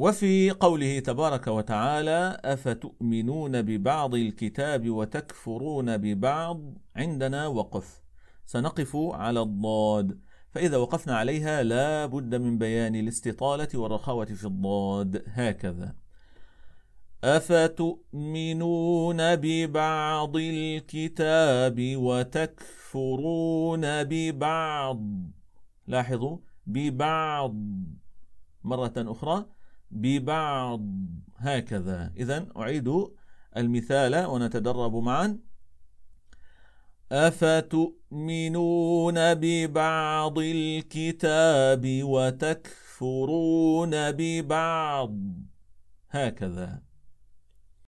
وفي قوله تبارك وتعالى افتؤمنون ببعض الكتاب وتكفرون ببعض عندنا وقف سنقف على الضاد فاذا وقفنا عليها لا بد من بيان الاستطاله والرخاوه في الضاد هكذا افتؤمنون ببعض الكتاب وتكفرون ببعض لاحظوا ببعض مره اخرى ببعض هكذا إذا أعيد المثال ونتدرب معا أفتؤمنون ببعض الكتاب وتكفرون ببعض هكذا